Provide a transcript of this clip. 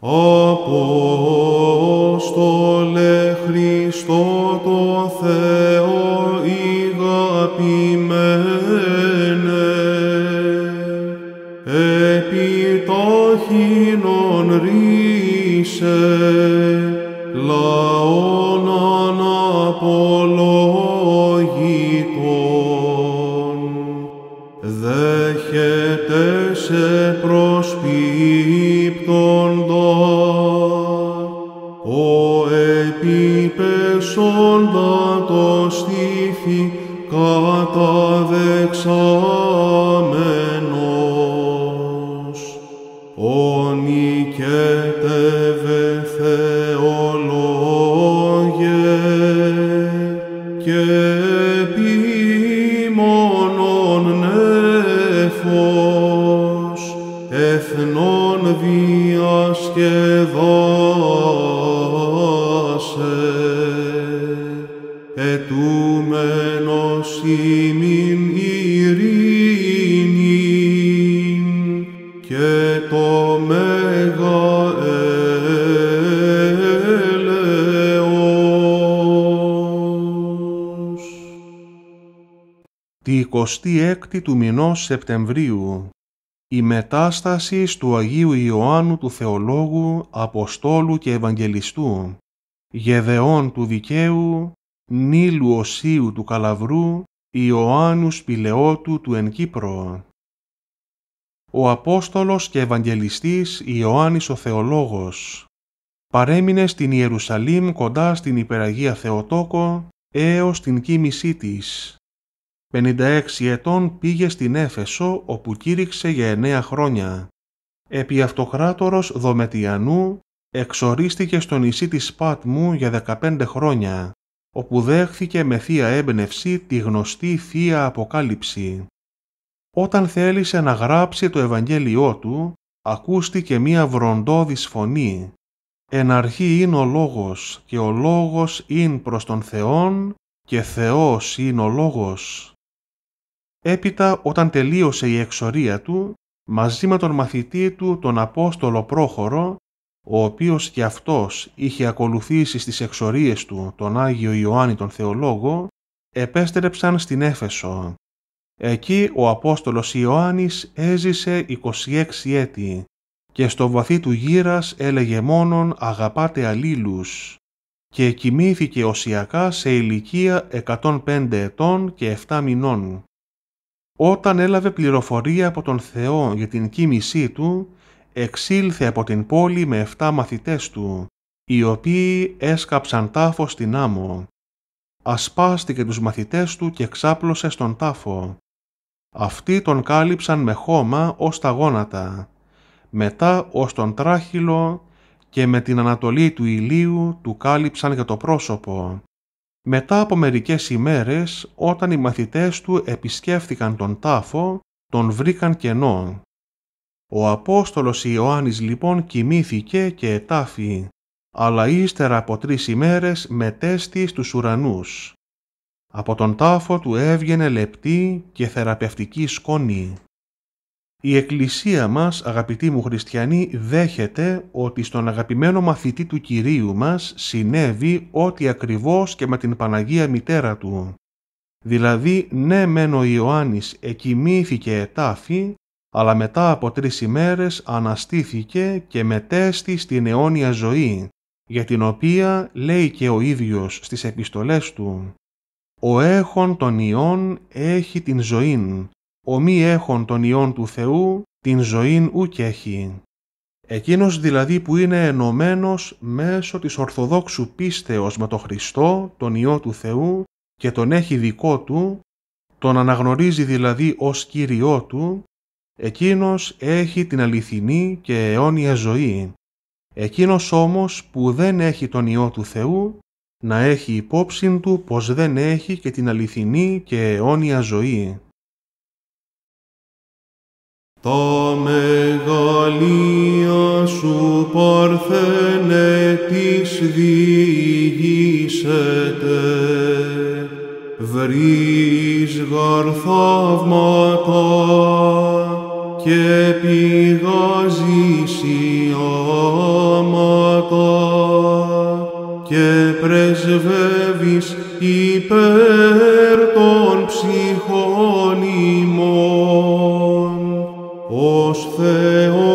Απόστολε Χριστό το Θεό ηγαπημένε, επί ταχύνων ρίσε, λαόν αναπολογητών, δέχεται σε ο επιπεσόντα το στήθη καταδεξαμένος. Ο νικέτευε Θεολόγε και επί και το Μέγα Τη 26η του μηνός Σεπτεμβρίου, η μετάσταση του Αγίου Ιωάννου του Θεολόγου, Αποστόλου και Ευαγγελιστού, Γεδεών του Δικαίου, Νίλου Οσίου του Καλαβρού, Ιωάννους ιωαννου σπηλεοτου του Εν ο Απόστολος και Ευαγγελιστής Ιωάννης ο Θεολόγος. Παρέμεινε στην Ιερουσαλήμ κοντά στην Υπεραγία Θεοτόκο έως την κοίμησή της. 56 ετών πήγε στην Έφεσο όπου κήρυξε για 9 χρόνια. Επί αυτοκράτορος Δομετιανού εξορίστηκε στο νησί της Πάτμου για 15 χρόνια, όπου δέχθηκε με θεία έμπνευση τη γνωστή θεία Αποκάλυψη. Όταν θέλησε να γράψει το Ευαγγέλιό του, ακούστηκε μία βροντόδης φωνή. «Εν αρχή είναι ο λόγος, και ο λόγος είναι προς τον Θεόν, και Θεός είναι ο λόγος». Έπειτα, όταν τελείωσε η εξορία του, μαζί με τον μαθητή του τον Απόστολο Πρόχορο, ο οποίος και αυτός είχε ακολουθήσει στις εξορίες του τον Άγιο Ιωάννη τον Θεολόγο, επέστρεψαν στην Έφεσο. Εκεί ο Απόστολος Ιωάννης έζησε 26 έτη και στο βαθύ του γύρας έλεγε μόνον «αγαπάτε αλλήλους» και κοιμήθηκε οσιακά σε ηλικία 105 ετών και 7 μηνών. Όταν έλαβε πληροφορία από τον Θεό για την κοίμησή του, εξήλθε από την πόλη με 7 μαθητές του, οι οποίοι έσκαψαν τάφο στην άμμο. Ασπάστηκε τους μαθητές του και ξάπλωσε στον τάφο αυτοί τον κάλυψαν με χώμα ως τα γόνατα, μετά ως τον τράχυλο και με την ανατολή του ηλίου του κάλυψαν για το πρόσωπο. Μετά από μερικές ημέρες, όταν οι μαθητές του επισκέφθηκαν τον τάφο, τον βρήκαν κενό. Ο Απόστολος Ιωάννης λοιπόν κοιμήθηκε και ετάφη, αλλά ύστερα από τρεις ημέρες μετέστη στους ουρανούς. Από τον τάφο του έβγαινε λεπτή και θεραπευτική σκόνη. Η Εκκλησία μας, αγαπητοί μου χριστιανοί, δέχεται ότι στον αγαπημένο μαθητή του Κυρίου μας συνέβη ό,τι ακριβώς και με την Παναγία Μητέρα Του. Δηλαδή, ναι μεν ο Ιωάννης εκοιμήθηκε ετάφη, αλλά μετά από τρεις ημέρες αναστήθηκε και μετέστη στην αιώνια ζωή, για την οποία λέει και ο ίδιος στις επιστολές του ο έχων τον ιών έχει την ζωήν, ο μη έχων τον ιών του Θεού την ζωήν ούκ έχει. Εκείνος δηλαδή που είναι ενωμένος μέσω της Ορθοδόξου πίστεως με τον Χριστό, τον Υιό του Θεού και τον έχει δικό του, τον αναγνωρίζει δηλαδή ως Κύριό του, εκείνος έχει την αληθινή και αιώνια ζωή. Εκείνος όμως που δεν έχει τον Υιό του Θεού να έχει υπόψη του πως δεν έχει και την αληθινή και αιώνια ζωή. Το μεγαλείο σου παρθένε ναι, της διηγήσεται, βρεις και πηγαζήσει και πρεσβεύεις υπέρ των ψυχών ημών, ως Θεο